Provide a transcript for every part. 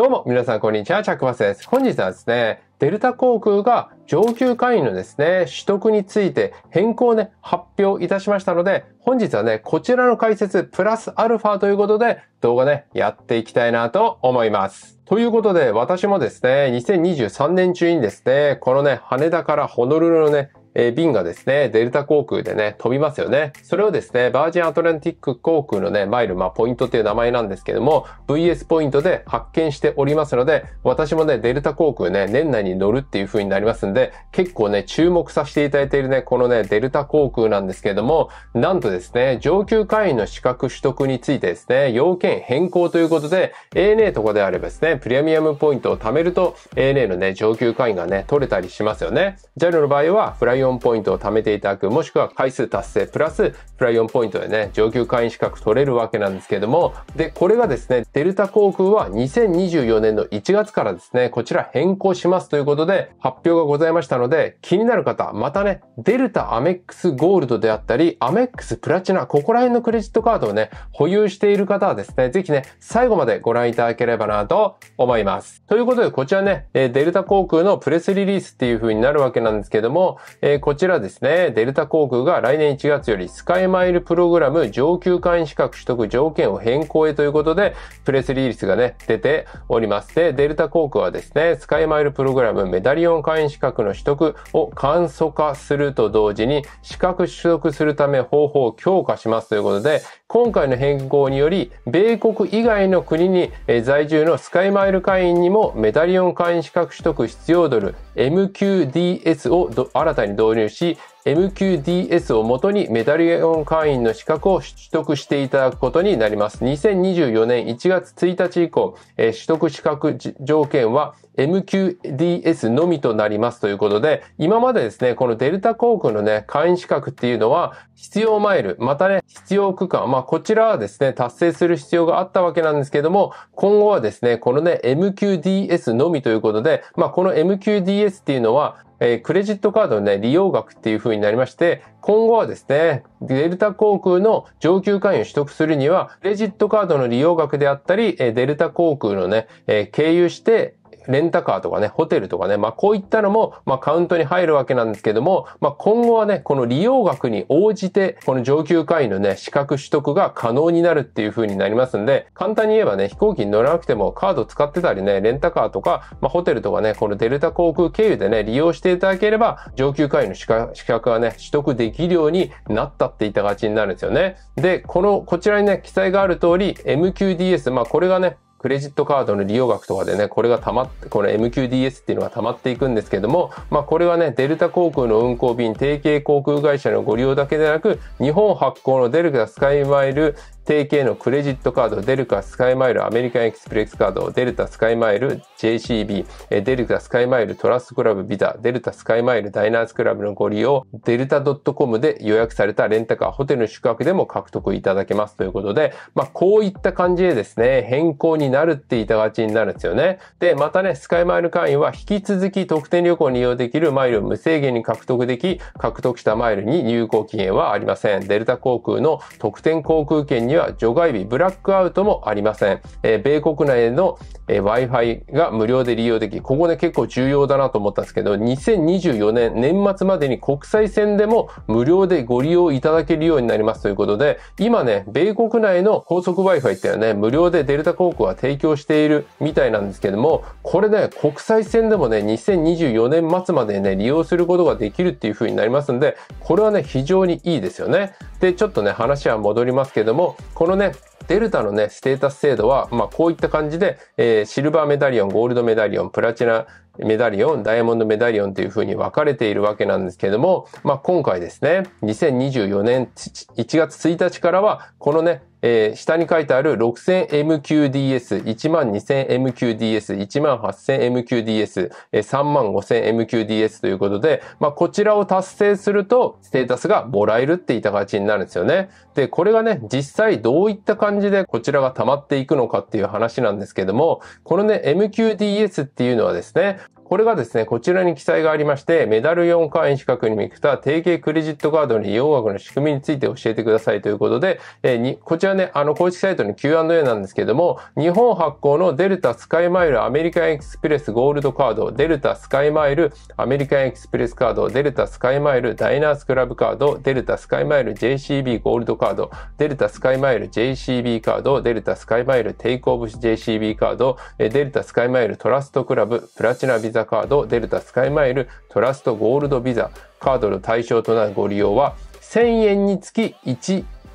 どうも、皆さん、こんにちは。チャックバスです。本日はですね、デルタ航空が上級会員のですね、取得について変更をね、発表いたしましたので、本日はね、こちらの解説、プラスアルファということで、動画ね、やっていきたいなと思います。ということで、私もですね、2023年中にですね、このね、羽田からホノルルのね、え便がですね、デルタ航空でね、飛びますよね。それをですね、バージンアトランティック航空のね、マイル、まあ、ポイントっていう名前なんですけども、VS ポイントで発見しておりますので、私もね、デルタ航空ね、年内に乗るっていう風になりますんで、結構ね、注目させていただいているね、このね、デルタ航空なんですけども、なんとですね、上級会員の資格取得についてですね、要件変更ということで、ANA とかであればですね、プレミアムポイントを貯めると、ANA のね、上級会員がね、取れたりしますよね。JAL の場合は、フライイオンポイントを貯めていただく、もしくは回数達成、プラスプライオンポイントでね、上級会員資格取れるわけなんですけども、で、これがですね、デルタ航空は2024年の1月からですね、こちら変更しますということで発表がございましたので、気になる方、またね、デルタアメックスゴールドであったり、アメックスプラチナ、ここら辺のクレジットカードをね、保有している方はですね、ぜひね、最後までご覧いただければなと思います。ということで、こちらね、デルタ航空のプレスリリースっていう風になるわけなんですけども、ええー、こちらですね、デルタ航空が来年1月よりスカイマイルプログラム上級会員資格取得条件を変更へということで、プレスリリースがね、出ております。で、デルタ航空はですね、スカイマイルプログラムメダリオン会員資格の取得を簡素化すると同時に、資格取得するため方法を強化しますということで、今回の変更により、米国以外の国に在住のスカイマイル会員にもメダリオン会員資格取得必要ドル MQDS を新たに導入し、MQDS をもとにメタリオン会員の資格を取得していただくことになります。2024年1月1日以降、えー、取得資格条件は MQDS のみとなりますということで、今までですね、このデルタ航空のね、会員資格っていうのは、必要マイル、またね、必要区間、まあこちらはですね、達成する必要があったわけなんですけども、今後はですね、このね、MQDS のみということで、まあこの MQDS っていうのは、えー、クレジットカードのね、利用額っていう風になりまして、今後はですね、デルタ航空の上級会員を取得するには、クレジットカードの利用額であったり、デルタ航空のね、えー、経由して、レンタカーとかね、ホテルとかね、まあこういったのも、まあカウントに入るわけなんですけども、まあ今後はね、この利用額に応じて、この上級会員のね、資格取得が可能になるっていう風になりますんで、簡単に言えばね、飛行機に乗らなくてもカード使ってたりね、レンタカーとか、まあホテルとかね、このデルタ航空経由でね、利用していただければ、上級会員の資格がね、取得できるようになったっていった形になるんですよね。で、この、こちらにね、記載がある通り、MQDS、まあこれがね、クレジットカードの利用額とかでね、これが溜まって、この MQDS っていうのが溜まっていくんですけども、まあこれはね、デルタ航空の運航便、提携航空会社のご利用だけでなく、日本発行のデルタスカイマイル、提携のクレジットカード、デルタスカイマイル、アメリカンエクスプレスカード、デルタ、スカイマイル、JCB、デルタ、スカイマイル、トラストクラブ、ビザ、デルタ、スカイマイル、ダイナースクラブのご利用、デルタ .com で予約されたレンタカー、ホテルの宿泊でも獲得いただけますということで、まあ、こういった感じでですね、変更になるって言いたがちになるんですよね。で、またね、スカイマイル会員は引き続き特典旅行に利用できるマイルを無制限に獲得でき、獲得したマイルに有効期限はありません。デルタ航空の特典航空券にはは除外日、ブラックアウトもありません。えー、米国内の、えー、Wi-Fi が無料で利用でき、ここね結構重要だなと思ったんですけど、2024年年末までに国際線でも無料でご利用いただけるようになりますということで、今ね、米国内の高速 Wi-Fi っていうのはね、無料でデルタ航空は提供しているみたいなんですけども、これね、国際線でもね、2024年末までね、利用することができるっていう風になりますんで、これはね、非常にいいですよね。で、ちょっとね、話は戻りますけども、このね、デルタのね、ステータス制度は、まあ、こういった感じで、えー、シルバーメダリオン、ゴールドメダリオン、プラチナメダリオン、ダイヤモンドメダリオンというふうに分かれているわけなんですけども、まあ、今回ですね、2024年1月1日からは、このね、えー、下に書いてある 6000MQDS、12000MQDS、18000MQDS、えー、35000MQDS ということで、まあ、こちらを達成すると、ステータスがもらえるっていった形になるんですよね。で、これがね、実際どういった感じでこちらが溜まっていくのかっていう話なんですけども、このね、MQDS っていうのはですね、これがですね、こちらに記載がありまして、メダル4会員資格に向けた提携クレジットカードに要枠の仕組みについて教えてくださいということで、えー、にこちらね、あの、公式サイトの Q&A なんですけども、日本発行のデルタスカイマイルアメリカンエクスプレスゴールドカード、デルタスカイマイルアメリカンエクスプレスカード、デルタスカイマイルダイナースクラブカード、デルタスカイマイル JCB ゴールドカード、デルタスカイマイル JCB カード、デルタスカイマイルテイクオブ JCB カード、デルタスカイマイルトラストクラブ、プラチナビザザカード、デルタスカイマイル、トラストゴールドビザ、カードの対象となるご利用は、1000円につき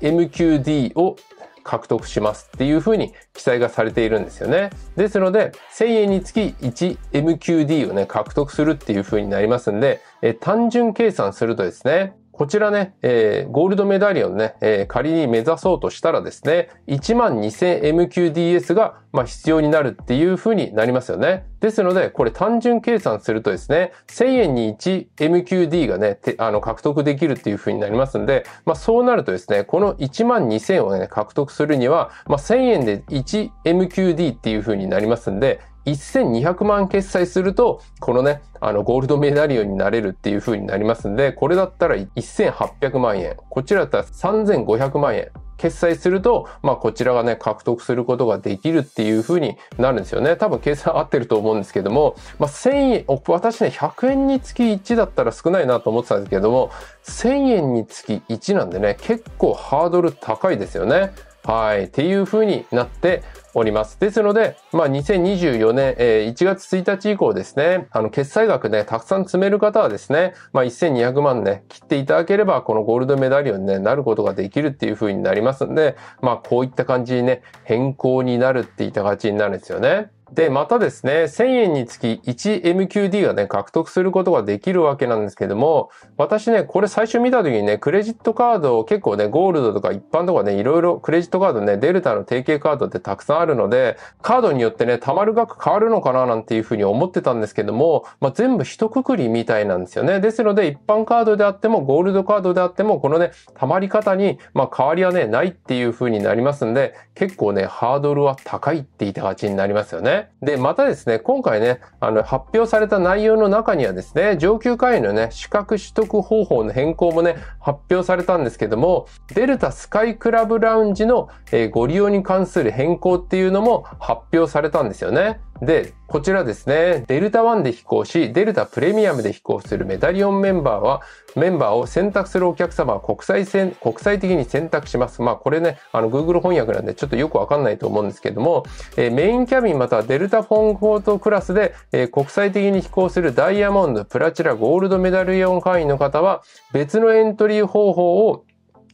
1MQD を獲得しますっていうふうに記載がされているんですよね。ですので、1000円につき 1MQD をね、獲得するっていうふうになりますんで、え単純計算するとですね、こちらね、えー、ゴールドメダリオンね、えー、仮に目指そうとしたらですね、12000MQDS が、まあ、必要になるっていう風になりますよね。ですので、これ単純計算するとですね、1000円に 1MQD がね、あの、獲得できるっていう風になりますんで、まあ、そうなるとですね、この12000をね、獲得するには、まあ、1000円で 1MQD っていう風になりますんで、1200万決済すると、このね、あの、ゴールドメダリオになれるっていう風になりますんで、これだったら1800万円。こちらだったら3500万円。決済すると、まあ、こちらがね、獲得することができるっていう風になるんですよね。多分計算合ってると思うんですけども、まあ、1000円、私ね、100円につき1だったら少ないなと思ってたんですけども、1000円につき1なんでね、結構ハードル高いですよね。はい。っていう風になっております。ですので、まあ、2024年、えー、1月1日以降ですね、あの、決済額ね、たくさん詰める方はですね、まあ、1200万ね、切っていただければ、このゴールドメダリオンね、なることができるっていう風になりますんで、まあ、こういった感じにね、変更になるっていった形になるんですよね。で、またですね、1000円につき 1MQD がね、獲得することができるわけなんですけども、私ね、これ最初見た時にね、クレジットカードを結構ね、ゴールドとか一般とかね、いろいろクレジットカードね、デルタの提携カードってたくさんあるので、カードによってね、貯まる額変わるのかななんていうふうに思ってたんですけども、まあ、全部一括りみたいなんですよね。ですので、一般カードであっても、ゴールドカードであっても、このね、貯まり方に、まあ、変わりはね、ないっていうふうになりますんで、結構ね、ハードルは高いって言いたがちになりますよね。ね。で、またですね、今回ね、あの、発表された内容の中にはですね、上級会員のね、資格取得方法の変更もね、発表されたんですけども、デルタスカイクラブラウンジの、えご利用に関する変更っていうのも発表されたんですよね。で、こちらですね、デルタ1で飛行し、デルタプレミアムで飛行するメダリオンメンバーは、メンバーを選択するお客様は国際線、国際的に選択します。まあこれね、あの Google 翻訳なんでちょっとよくわかんないと思うんですけども、えー、メインキャビンまたはデルタフォンコートクラスで、えー、国際的に飛行するダイヤモンド、プラチナ、ゴールドメダリオン会員の方は、別のエントリー方法を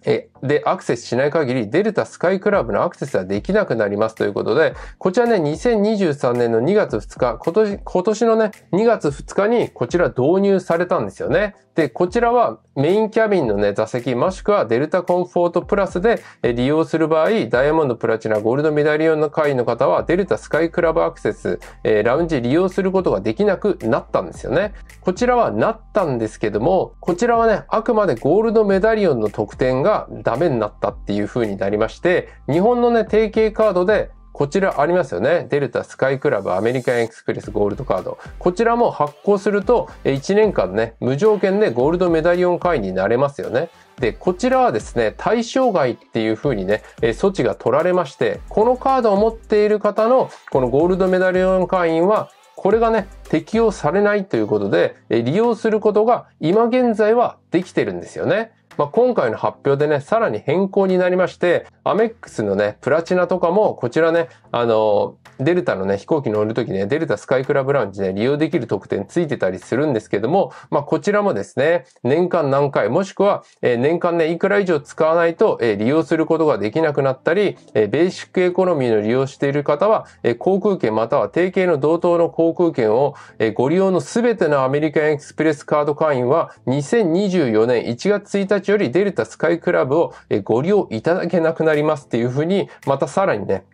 えでアクセスしない限り、デルタスカイクラブのアクセスはできなくなりますということで、こちらね、2023年の2月2日、今年、今年のね、2月2日にこちら導入されたんですよね。で、こちらはメインキャビンのね、座席、もしくはデルタコンフォートプラスで利用する場合、ダイヤモンドプラチナゴールドメダリオンの会員の方は、デルタスカイクラブアクセス、えー、ラウンジ利用することができなくなったんですよね。こちらはなったんですけども、こちらはね、あくまでゴールドメダリオンの特典がダメになったっていう風になりまして、日本のね、提携カードでこちらありますよね。デルタスカイクラブアメリカンエクスプレスゴールドカード。こちらも発行すると、1年間ね、無条件でゴールドメダリオン会員になれますよね。で、こちらはですね、対象外っていう風にね、措置が取られまして、このカードを持っている方の、このゴールドメダリオン会員は、これがね、適用されないということで、利用することが今現在はできてるんですよね。まあ、今回の発表でね、さらに変更になりまして、アメックスのね、プラチナとかも、こちらね、あの、デルタのね、飛行機乗るときね、デルタスカイクラブラウンジで、ね、利用できる特典ついてたりするんですけども、まあ、こちらもですね、年間何回、もしくは、えー、年間ね、いくら以上使わないと、えー、利用することができなくなったり、えー、ベーシックエコノミーの利用している方は、えー、航空券または定型の同等の航空券を、えー、ご利用のすべてのアメリカンエクスプレスカード会員は、2024年1月1日よりデルタスカイクラブをご利用いただけなくなりますっていうふうに、またさらにね、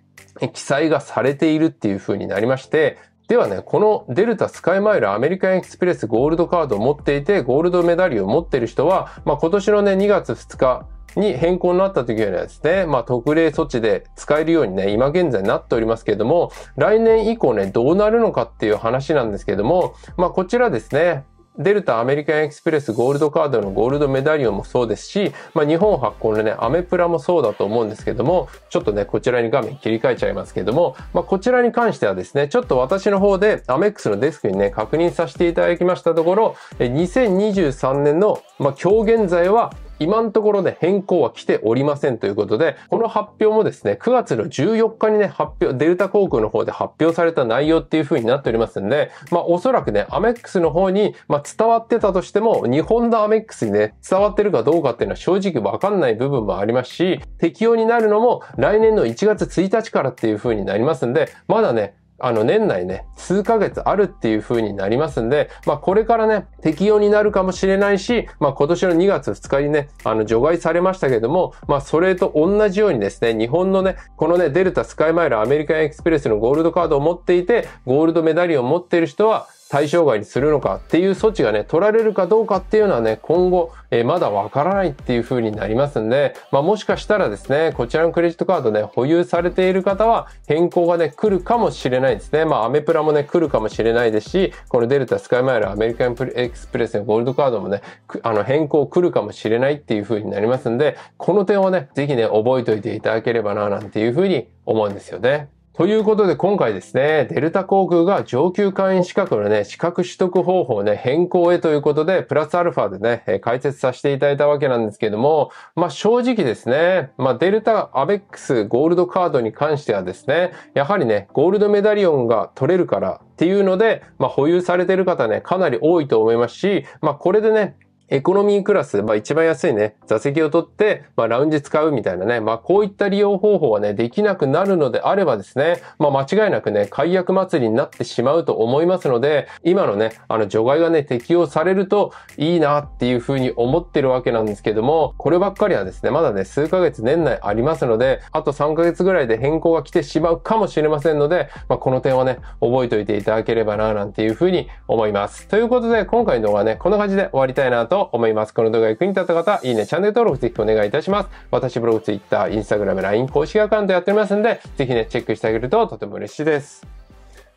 記載がされているっていうふうになりまして、ではね、このデルタスカイマイルアメリカンエクスプレスゴールドカードを持っていて、ゴールドメダリを持っている人は、まあ、今年のね、2月2日、に変更になった時にはですね、まあ特例措置で使えるようにね、今現在なっておりますけれども、来年以降ね、どうなるのかっていう話なんですけれども、まあこちらですね、デルタアメリカンエクスプレスゴールドカードのゴールドメダリオンもそうですし、まあ、日本発行のね、アメプラもそうだと思うんですけども、ちょっとね、こちらに画面切り替えちゃいますけども、まあ、こちらに関してはですね、ちょっと私の方でアメックスのデスクにね、確認させていただきましたところ、2023年の、まあ、今日現在は今のところね、変更は来ておりませんということで、この発表もですね、9月の14日にね、発表、デルタ航空の方で発表された内容っていう風になっておりますんで、まあおそらくね、アメックスの方に、まあ、伝わってたとしても、日本のアメックスにね、伝わってるかどうかっていうのは正直わかんない部分もありますし、適用になるのも来年の1月1日からっていう風になりますんで、まだね、あの、年内ね、数ヶ月あるっていう風になりますんで、まあ、これからね、適用になるかもしれないし、まあ、今年の2月2日にね、あの、除外されましたけども、まあ、それと同じようにですね、日本のね、このね、デルタ、スカイマイル、アメリカンエクスプレスのゴールドカードを持っていて、ゴールドメダリオンを持っている人は、対象外にするのかっていう措置がね、取られるかどうかっていうのはね、今後、えー、まだわからないっていう風になりますんで、まあ、もしかしたらですね、こちらのクレジットカードね、保有されている方は変更がね、来るかもしれないですね。まあ、アメプラもね、来るかもしれないですし、このデルタ、スカイマイル、アメリカンエクスプレスのゴールドカードもね、あの、変更来るかもしれないっていう風になりますんで、この点はね、ぜひね、覚えておいていただければな、なんていう風に思うんですよね。ということで今回ですね、デルタ航空が上級会員資格のね、資格取得方法をね、変更へということで、プラスアルファでね、解説させていただいたわけなんですけども、まあ正直ですね、まあデルタアベックスゴールドカードに関してはですね、やはりね、ゴールドメダリオンが取れるからっていうので、まあ保有されてる方ね、かなり多いと思いますし、まあこれでね、エコノミークラス、まあ一番安いね、座席を取って、まあラウンジ使うみたいなね、まあこういった利用方法はね、できなくなるのであればですね、まあ間違いなくね、解約祭りになってしまうと思いますので、今のね、あの除外がね、適用されるといいなっていうふうに思ってるわけなんですけども、こればっかりはですね、まだね、数ヶ月年内ありますので、あと3ヶ月ぐらいで変更が来てしまうかもしれませんので、まあこの点はね、覚えておいていただければな、なんていうふうに思います。ということで、今回の動画はね、こんな感じで終わりたいなとと思います。この動画が役に立った方、いいね、チャンネル登録ぜひお願いいたします。私ブログ、ツイッター、インスタグラム、LINE 公式アカウントやっておりますので、ぜひね、チェックしてあげるととても嬉しいです。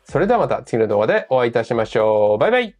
それではまた次の動画でお会いいたしましょう。バイバイ